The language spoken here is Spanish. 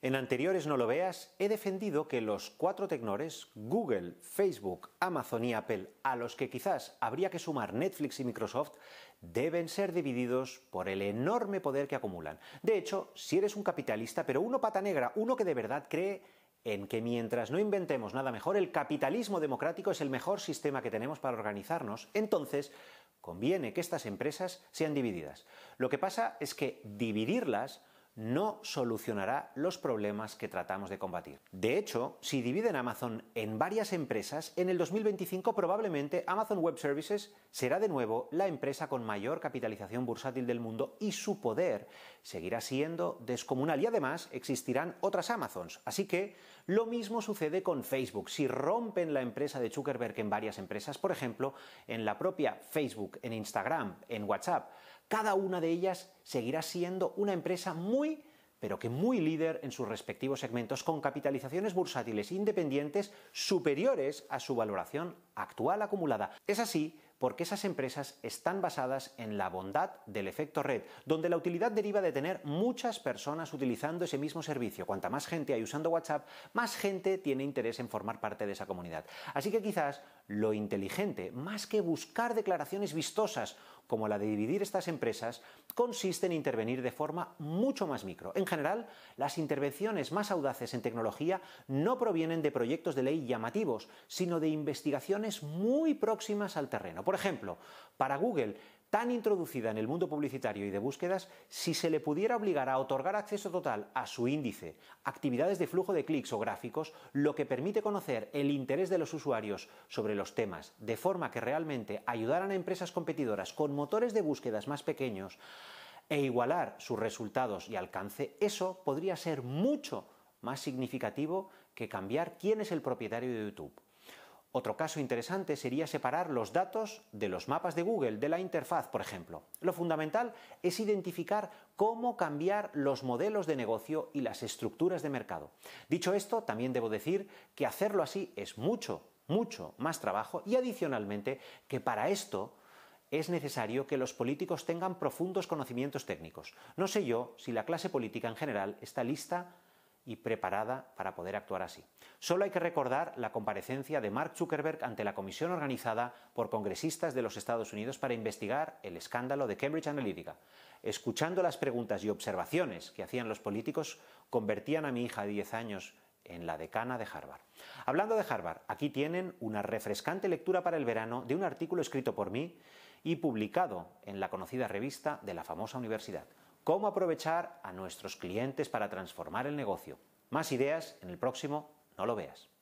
En anteriores no lo veas, he defendido que los cuatro tecnores, Google, Facebook, Amazon y Apple, a los que quizás habría que sumar Netflix y Microsoft, deben ser divididos por el enorme poder que acumulan. De hecho, si eres un capitalista, pero uno pata negra, uno que de verdad cree en que mientras no inventemos nada mejor, el capitalismo democrático es el mejor sistema que tenemos para organizarnos, entonces conviene que estas empresas sean divididas. Lo que pasa es que dividirlas no solucionará los problemas que tratamos de combatir. De hecho, si dividen Amazon en varias empresas, en el 2025 probablemente Amazon Web Services será de nuevo la empresa con mayor capitalización bursátil del mundo y su poder seguirá siendo descomunal. Y además existirán otras Amazons. Así que lo mismo sucede con Facebook. Si rompen la empresa de Zuckerberg en varias empresas, por ejemplo, en la propia Facebook, en Instagram, en WhatsApp, cada una de ellas seguirá siendo una empresa muy, pero que muy líder en sus respectivos segmentos, con capitalizaciones bursátiles independientes superiores a su valoración actual acumulada. Es así porque esas empresas están basadas en la bondad del efecto red, donde la utilidad deriva de tener muchas personas utilizando ese mismo servicio. Cuanta más gente hay usando WhatsApp, más gente tiene interés en formar parte de esa comunidad. Así que quizás lo inteligente, más que buscar declaraciones vistosas como la de dividir estas empresas consiste en intervenir de forma mucho más micro. En general, las intervenciones más audaces en tecnología no provienen de proyectos de ley llamativos, sino de investigaciones muy próximas al terreno. Por ejemplo, para Google, tan introducida en el mundo publicitario y de búsquedas, si se le pudiera obligar a otorgar acceso total a su índice, actividades de flujo de clics o gráficos, lo que permite conocer el interés de los usuarios sobre los temas, de forma que realmente ayudaran a empresas competidoras con motores de búsquedas más pequeños e igualar sus resultados y alcance, eso podría ser mucho más significativo que cambiar quién es el propietario de YouTube. Otro caso interesante sería separar los datos de los mapas de Google, de la interfaz, por ejemplo. Lo fundamental es identificar cómo cambiar los modelos de negocio y las estructuras de mercado. Dicho esto, también debo decir que hacerlo así es mucho, mucho más trabajo y adicionalmente que para esto es necesario que los políticos tengan profundos conocimientos técnicos. No sé yo si la clase política en general está lista y preparada para poder actuar así. Solo hay que recordar la comparecencia de Mark Zuckerberg ante la comisión organizada por congresistas de los Estados Unidos para investigar el escándalo de Cambridge Analytica. Escuchando las preguntas y observaciones que hacían los políticos, convertían a mi hija de 10 años en la decana de Harvard. Hablando de Harvard, aquí tienen una refrescante lectura para el verano de un artículo escrito por mí y publicado en la conocida revista de la famosa universidad cómo aprovechar a nuestros clientes para transformar el negocio. Más ideas en el próximo No lo veas.